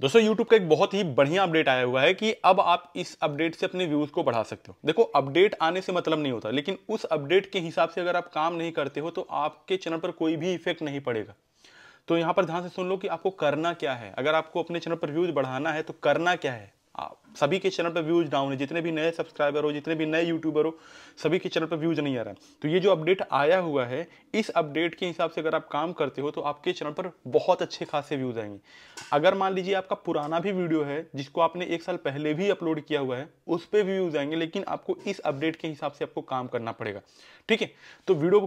दोस्तों YouTube का एक बहुत ही बढ़िया अपडेट आया हुआ है कि अब आप इस अपडेट से अपने व्यूज को बढ़ा सकते हो देखो अपडेट आने से मतलब नहीं होता लेकिन उस अपडेट के हिसाब से अगर आप काम नहीं करते हो तो आपके चैनल पर कोई भी इफेक्ट नहीं पड़ेगा तो यहाँ पर ध्यान से सुन लो कि आपको करना क्या है अगर आपको अपने चैनल पर व्यूज बढ़ाना है तो करना क्या है सभी के चैनल पर व्यूज़ डाउन है जितने भी नए सब्सक्राइबर हो जितने भी नए यूट्यूबर हो सभी के चैनल पर व्यूज़ नहीं आ रहा है तो ये जो अपडेट आया हुआ है इस अपडेट के हिसाब से अगर आप काम करते हो तो आपके चैनल पर बहुत अच्छे खासे व्यूज़ आएंगे अगर मान लीजिए आपका पुराना भी वीडियो है जिसको आपने एक साल पहले भी अपलोड किया हुआ है उस पर भी व्यूज़ आएंगे लेकिन आपको इस अपडेट के हिसाब से आपको काम करना पड़ेगा ठीक है तो वीडियो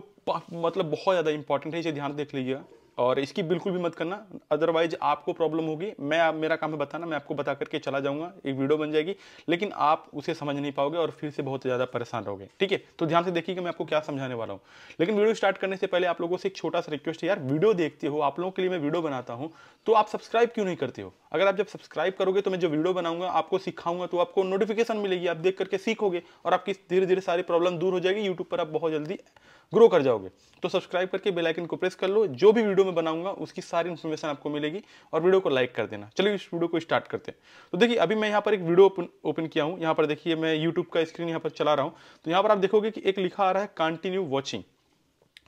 मतलब बहुत ज़्यादा इंपॉर्टेंट है इसे ध्यान देख लीजिएगा और इसकी बिल्कुल भी मत करना अदरवाइज आपको प्रॉब्लम होगी मैं आप मेरा काम है बताना मैं आपको बता करके चला जाऊँगा एक वीडियो बन जाएगी लेकिन आप उसे समझ नहीं पाओगे और फिर से बहुत ज़्यादा परेशान रहोगे ठीक है तो ध्यान से देखिएगा मैं आपको क्या समझाने वाला हूँ लेकिन वीडियो स्टार्ट करने से पहले आप लोगों से एक छोटा सा रिक्वेस्ट है यार वीडियो देखते हो आप लोगों के लिए मैं वीडियो बनाता हूँ तो आप सब्सक्राइब क्यों नहीं करते हो अगर आप जब सब्सक्राइब करोगे तो मैं जो वीडियो बनाऊंगा आपको सिखाऊंगा तो आपको नोटिफिकेशन मिलेगी आप देख करके सीखोगे और आपकी धीरे धीरे सारी प्रॉब्लम दूर हो जाएगी यूट्यूब पर आप बहुत जल्दी ग्रो कर जाओगे तो सब्सक्राइब करके बेलाइकन को प्रेस कर लो जो भी वीडियो मैं बनाऊंगा उसकी सारी इन्फॉर्मेशन आपको मिलेगी और वीडियो को लाइक कर देना चलिए इस वीडियो को स्टार्ट करते हैं तो देखिए अभी मैं यहाँ पर एक वीडियो ओपन किया हूँ यहाँ पर देखिए मैं यूट्यूब का स्क्रीन यहाँ पर चला रहा हूँ तो यहाँ पर आप देखोगे कि एक लिखा आ रहा है कंटिन्यू वॉचिंग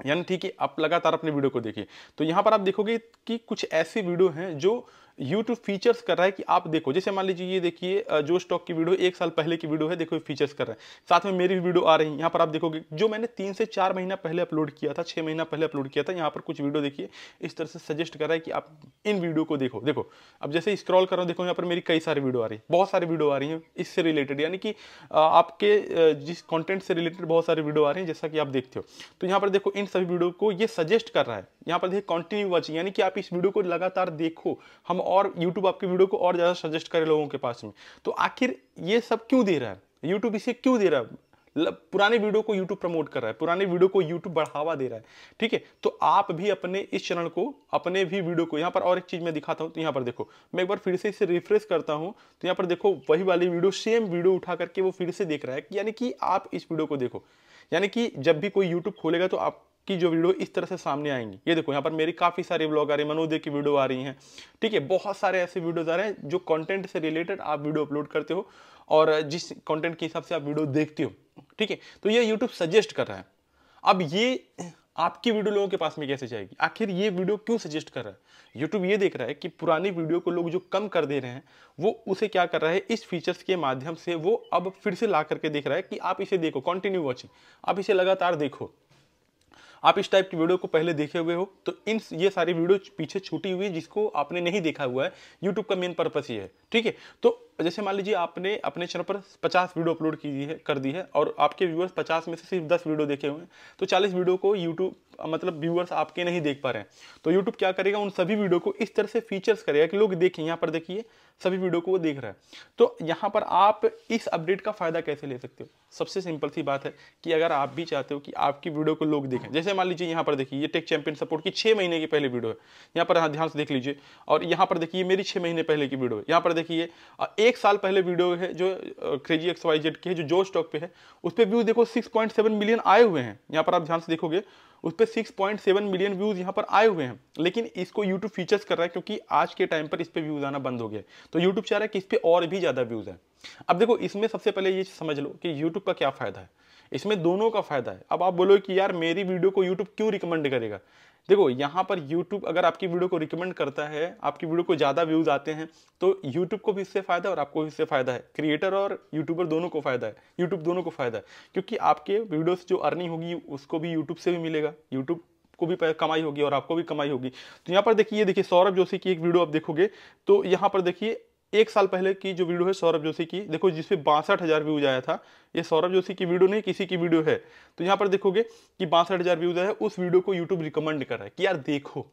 यानी ठीक है आप लगातार अपने वीडियो को देखिए तो यहाँ पर आप देखोगे कि कुछ ऐसी वीडियो हैं जो यूट्यूब फीचर्स कर रहा है कि आप देखो जैसे मान लीजिए ये देखिए जो स्टॉक की वीडियो एक साल पहले की वीडियो है देखो फीचर्स कर रहा है साथ में मेरी भी वीडियो आ रही है यहाँ पर आप देखोगे जो मैंने तीन से चार महीना पहले अपलोड किया था छः महीना पहले अपलोड किया था यहाँ पर कुछ वीडियो देखिए इस तरह से सजेस्ट कर रहा है कि आप इन वीडियो को देखो देखो अब जैसे स्क्रॉल कर रहा देखो यहाँ पर मेरी कई सारी वीडियो आ रही है बहुत सारी वीडियो आ रही हैं इससे रिलेटेड यानी कि आपके जिस कॉन्टेंट से रिलेटेड बहुत सारी वीडियो आ रही हैं जैसा कि आप देखते हो तो यहाँ पर देखो इन सभी वीडियो को ये सजेस्ट कर रहा है यहाँ पर देखिए कॉन्टिन्यू वॉचिंग यानी कि आप इस वीडियो को लगातार देखो हम और यूट्यूब आपकी वीडियो को और ज़्यादा सजेस्ट करे लोगों के पास में तो आखिर ये सब क्यों दे रहा है यूट्यूब इसे क्यों दे रहा है पुराने वीडियो को YouTube प्रमोट कर रहा है पुराने वीडियो को YouTube बढ़ावा दे रहा है ठीक है तो आप भी अपने इस चैनल को अपने भी वीडियो को यहाँ पर और एक चीज़ मैं दिखाता हूँ तो यहाँ पर देखो मैं एक बार फिर से इसे रिफ्रेश करता हूँ तो यहाँ पर देखो वही वाली वीडियो सेम वीडियो उठा करके वो फिर से देख रहा है यानी कि आप इस वीडियो को देखो यानी कि जब भी कोई यूट्यूब खोलेगा तो आप की जो वीडियो इस तरह से सामने आएंगी ये देखो यहाँ पर मेरी काफ़ी सारी ब्लॉग आ रही है मनोदय की वीडियो आ रही हैं ठीक है बहुत सारे ऐसे वीडियोज आ रहे हैं जो कंटेंट से रिलेटेड आप वीडियो अपलोड करते हो और जिस कंटेंट के हिसाब से आप वीडियो देखते हो ठीक है तो ये यूट्यूब सजेस्ट कर रहा है अब ये आपकी वीडियो लोगों के पास में कैसे जाएगी आखिर ये वीडियो क्यों सजेस्ट कर रहा है यूट्यूब ये देख रहा है कि पुरानी वीडियो को लोग जो कम कर दे रहे हैं वो उसे क्या कर रहा है इस फीचर्स के माध्यम से वो अब फिर से ला करके देख रहा है कि आप इसे देखो कंटिन्यू वॉचिंग आप इसे लगातार देखो आप इस टाइप की वीडियो को पहले देखे हुए हो तो इन ये सारी वीडियो पीछे छूटी हुई है जिसको आपने नहीं देखा हुआ है यूट्यूब का मेन पर्पज़ ये है ठीक है तो जैसे मान लीजिए आपने अपने चैनल पर 50 वीडियो अपलोड की है कर दी है और आपके व्यूअर्स 50 में से सिर्फ 10 वीडियो देखे हुए हैं तो 40 वीडियो को यूट्यूब मतलब व्यूअर्स आपके नहीं देख पा रहे हैं तो यूट्यूब क्या करेगा उन सभी वीडियो को इस तरह से फीचर्स करेगा कि लोग देखें यहाँ पर देखिए सभी वीडियो को वो देख रहा है तो यहाँ पर आप इस अपडेट का फ़ायदा कैसे ले सकते हो सबसे सिंपल सी बात है कि अगर आप भी चाहते हो कि आपकी वीडियो को लोग देखें जैसे मान लीजिए यहाँ पर देखिए ये टेक चैंपियन सपोर्ट की छः महीने की पहले वीडियो है यहाँ पर ध्यान से देख लीजिए और यहाँ पर देखिए मेरी छः महीने पहले की वीडियो है यहाँ पर देखिए एक एक साल पहले वीडियो है जो क्रेजी एक्स वाई जेड की है जो जो स्टॉक पे है उस पर व्यूज देखो 6.7 मिलियन आए हुए हैं यहाँ पर आप ध्यान से देखोगे उस पर सिक्स मिलियन व्यूज़ यहाँ पर आए हुए हैं लेकिन इसको यूट्यूब फीचर्स कर रहा है क्योंकि आज के टाइम पर इस पर व्यूज़ आना बंद हो गया तो यूट्यूब चाह रहा है कि इस पर और भी ज़्यादा व्यूज़ है अब देखो इसमें सबसे पहले ये समझ लो कि यूट्यूब का क्या फ़ायदा है इसमें दोनों का फ़ायदा है अब आप बोलो कि यार मेरी वीडियो को यूट्यूब क्यों रिकमेंड करेगा देखो यहाँ पर YouTube अगर आपकी वीडियो को रिकमेंड करता है आपकी वीडियो को ज़्यादा व्यूज़ आते हैं तो YouTube को भी इससे फ़ायदा है और आपको भी इससे फ़ायदा है क्रिएटर और यूट्यूबर दोनों को फ़ायदा है यूट्यूब दोनों को फ़ायदा है क्योंकि आपके वीडियोस जो अर्निंग होगी उसको भी यूट्यूब से भी मिलेगा यूट्यूब को भी कमाई होगी और आपको भी कमाई होगी तो यहाँ पर देखिए देखिए सौरभ जोशी की एक वीडियो आप देखोगे तो यहाँ पर देखिए एक साल पहले की जो वीडियो है सौरभ जोशी की देखो जिसपे बासठ हज़ार व्यूज आया था ये सौरभ जोशी की वीडियो नहीं किसी की वीडियो है तो यहाँ पर देखोगे कि बासठ हज़ार व्यूज आया उस वीडियो को यूट्यूब रिकमेंड कर रहा है कि यार देखो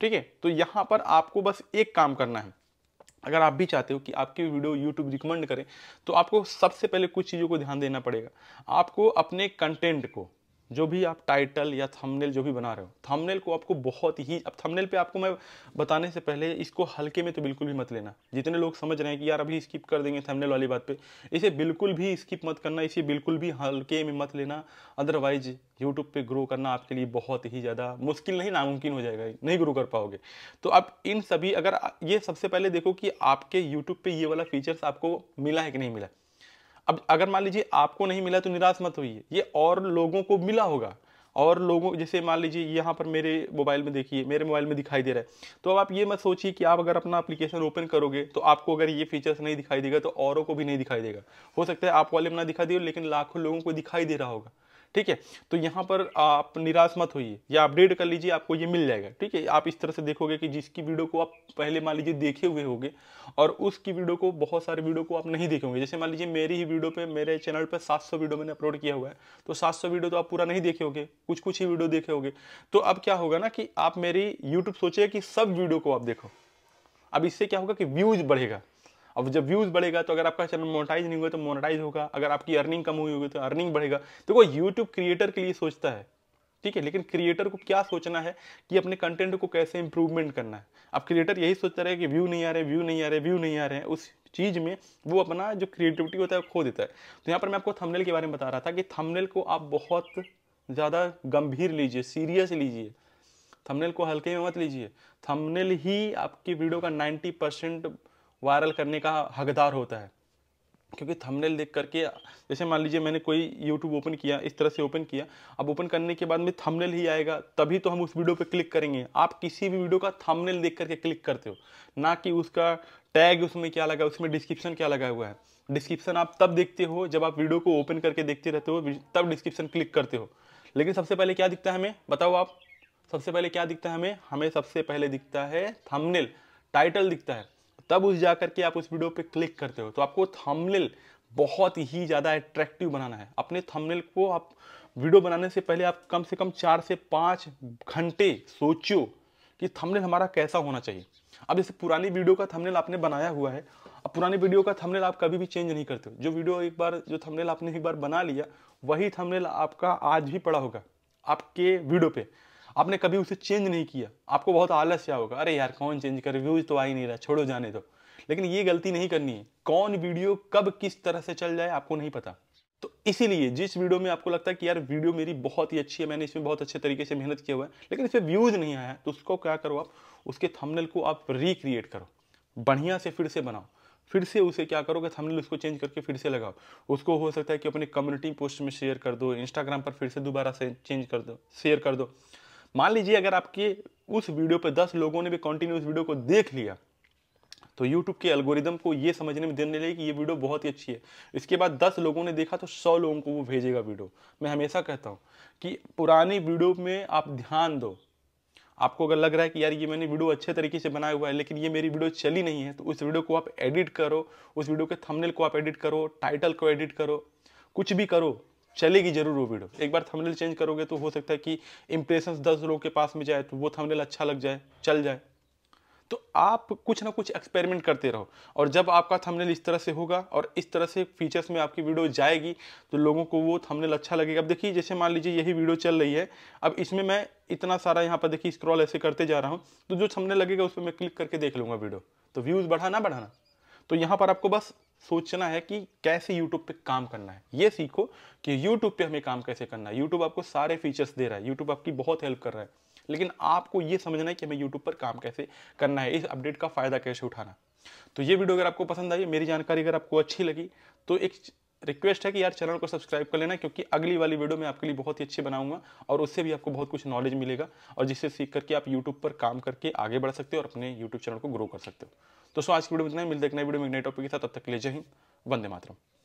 ठीक है तो यहाँ पर आपको बस एक काम करना है अगर आप भी चाहते हो कि आपकी वीडियो यूट्यूब रिकमेंड करें तो आपको सबसे पहले कुछ चीज़ों को ध्यान देना पड़ेगा आपको अपने कंटेंट को जो भी आप टाइटल या थंबनेल जो भी बना रहे हो थंबनेल को आपको बहुत ही अब थंबनेल पे आपको मैं बताने से पहले इसको हल्के में तो बिल्कुल भी मत लेना जितने लोग समझ रहे हैं कि यार अभी स्किप कर देंगे थंबनेल वाली बात पे इसे बिल्कुल भी स्किप मत करना इसे बिल्कुल भी हल्के में मत लेना अदरवाइज यूट्यूब पर ग्रो करना आपके लिए बहुत ही ज़्यादा मुश्किल नहीं नामुमकिन हो जाएगा नहीं ग्रो कर पाओगे तो आप इन सभी अगर ये सबसे पहले देखो कि आपके यूट्यूब पर ये वाला फीचर्स आपको मिला है कि नहीं मिला अब अगर मान लीजिए आपको नहीं मिला तो निराश मत होइए ये और लोगों को मिला होगा और लोगों जैसे मान लीजिए यहाँ पर मेरे मोबाइल में देखिए मेरे मोबाइल में दिखाई दे रहा है तो अब आप ये मत सोचिए कि आप अगर अपना एप्लीकेशन ओपन करोगे तो आपको अगर ये फीचर्स नहीं दिखाई देगा तो औरों को भी नहीं दिखाई देगा हो सकता है आप वाले में ना दिखाई दे लेकिन लाखों लोगों को दिखाई दे रहा होगा ठीक है तो यहाँ पर आप निराश मत होइए या अपडेट कर लीजिए आपको ये मिल जाएगा ठीक है आप इस तरह से देखोगे कि जिसकी वीडियो को आप पहले मान लीजिए देखे हुए होगे और उसकी वीडियो को बहुत सारे वीडियो को आप नहीं देखे होंगे जैसे मान लीजिए मेरी ही वीडियो पे मेरे चैनल पे 700 वीडियो मैंने अपलोड किया हुआ है तो 700 वीडियो तो आप पूरा नहीं देखे होगे कुछ कुछ ही वीडियो देखे होगे तो अब क्या होगा ना कि आप मेरी यूट्यूब सोचिए कि सब वीडियो को आप देखो अब इससे क्या होगा कि व्यूज बढ़ेगा अब जब व्यूज़ बढ़ेगा तो अगर आपका चैनल मोनेटाइज नहीं हुआ तो मोनेटाइज होगा अगर आपकी अर्निंग कम हुई होगी तो अर्निंग बढ़ेगा तो वो यूट्यूब क्रिएटर के लिए सोचता है ठीक है लेकिन क्रिएटर को क्या सोचना है कि अपने कंटेंट को कैसे इंप्रूवमेंट करना है अब क्रिएटर यही सोचता रहे कि व्यू नहीं आ रहे व्यू नहीं आ रहे व्यू नहीं आ रहे हैं उस चीज़ में वो अपना जो क्रिएटिविटी होता है खो देता है तो यहाँ पर मैं आपको थमनेल के बारे में बता रहा था कि थमनेल को आप बहुत ज़्यादा गंभीर लीजिए सीरियस लीजिए थमनेल को हल्के में मत लीजिए थमनेल ही आपकी वीडियो का नाइन्टी परसेंट वायरल करने का हकदार होता है क्योंकि थंबनेल देख करके जैसे मान लीजिए मैंने कोई यूट्यूब ओपन किया इस तरह से ओपन किया अब ओपन करने के बाद में थंबनेल ही आएगा तभी तो हम उस वीडियो पे क्लिक करेंगे आप किसी भी वीडियो का थंबनेल देख करके क्लिक करते हो ना कि उसका टैग उसमें क्या लगा उसमें डिस्क्रिप्शन क्या लगा हुआ है डिस्क्रिप्शन आप तब देखते हो जब आप वीडियो को ओपन करके देखते रहते हो तब डिस्क्रिप्शन क्लिक करते हो लेकिन सबसे पहले क्या दिखता है हमें बताओ आप सबसे पहले क्या दिखता है हमें हमें सबसे पहले दिखता है थमनेल टाइटल दिखता है तब उस जा करके आप उस वीडियो पे क्लिक करते हो तो आपको थंबनेल बहुत ही ज़्यादा अट्रैक्टिव बनाना है अपने थंबनेल को आप वीडियो बनाने से पहले आप कम से कम चार से पाँच घंटे सोचो कि थंबनेल हमारा कैसा होना चाहिए अब जैसे पुरानी वीडियो का थंबनेल आपने बनाया हुआ है अब पुरानी वीडियो का थंबनेल आप कभी भी चेंज नहीं करते हो जो वीडियो एक बार जो थंबनेल आपने एक बार बना लिया वही थंबनेल आपका आज भी पड़ा होगा आपके वीडियो पे आपने कभी उसे चेंज नहीं किया आपको बहुत आलस्य होगा अरे यार कौन चेंज कर व्यूज तो आ ही नहीं रहा छोड़ो जाने दो लेकिन ये गलती नहीं करनी है कौन वीडियो कब किस तरह से चल जाए आपको नहीं पता तो इसीलिए जिस वीडियो में आपको लगता है कि यार वीडियो मेरी बहुत ही अच्छी है मैंने इसमें बहुत अच्छे तरीके से मेहनत किया हुआ है लेकिन इसमें व्यूज़ नहीं आया तो उसको क्या करो आप उसके थंबनेल को आप रिक्रिएट करो बढ़िया से फिर से बनाओ फिर से उसे क्या करो कि थंबनेल उसको चेंज करके फिर से लगाओ उसको हो सकता है कि अपने कम्युनिटी पोस्ट में शेयर कर दो इंस्टाग्राम पर फिर से दोबारा से चेंज कर दो शेयर कर दो मान लीजिए अगर आपके उस वीडियो पर दस लोगों ने भी कंटिन्यू उस वीडियो को देख लिया तो यूट्यूब के एल्गोरिदम को ये समझने में देने लगे कि ये वीडियो बहुत ही अच्छी है इसके बाद दस लोगों ने देखा तो सौ लोगों को वो भेजेगा वीडियो मैं हमेशा कहता हूँ कि पुरानी वीडियो में आप ध्यान दो आपको अगर लग रहा है कि यार ये मैंने वीडियो अच्छे तरीके से बनाया हुआ है लेकिन ये मेरी वीडियो चली नहीं है तो उस वीडियो को आप एडिट करो उस वीडियो के थंबनेल को आप एडिट करो टाइटल को एडिट करो कुछ भी करो चलेगी जरूर वो वीडियो एक बार थंबनेल चेंज करोगे तो हो सकता है कि इंप्रेशन दस लोगों के पास में जाए तो वो थंबनेल अच्छा लग जाए चल जाए तो आप कुछ ना कुछ एक्सपेरिमेंट करते रहो और जब आपका थंबनेल इस तरह से होगा और इस तरह से फीचर्स में आपकी वीडियो जाएगी तो लोगों को वो थंबनेल अच्छा लगेगा अब देखिए जैसे मान लीजिए यही वीडियो चल रही है अब इसमें मैं इतना सारा यहाँ पर देखिए स्क्रॉल ऐसे करते जा रहा हूँ तो जो थंबनेल लगेगा उस पर मैं क्लिक करके देख लूँगा वीडियो तो व्यूज़ बढ़ाना बढ़ाना तो यहाँ पर आपको बस सोचना है कि कैसे YouTube पे काम करना है ये सीखो कि YouTube पे हमें काम कैसे करना है YouTube आपको सारे फीचर्स दे रहा है YouTube आपकी बहुत हेल्प कर रहा है लेकिन आपको ये समझना है कि हमें YouTube पर काम कैसे करना है इस अपडेट का फ़ायदा कैसे उठाना तो ये वीडियो अगर आपको पसंद आई मेरी जानकारी अगर आपको अच्छी लगी तो एक रिक्वेस्ट है कि यार चैनल को सब्सक्राइब कर लेना क्योंकि अगली वाली वीडियो मैं आपके लिए बहुत ही अच्छी बनाऊंगा और उससे भी आपको बहुत कुछ नॉलेज मिलेगा और जिससे सीख करके आप यूट्यूब पर काम करके आगे बढ़ सकते हो और अपने यूट्यूब चैनल को ग्रो कर सकते हो दोस्तों आज की वीडियो में इतना मिलते एक वीडियो में नए टॉपिक के साथ तब तक ले जाए वंदे मातरम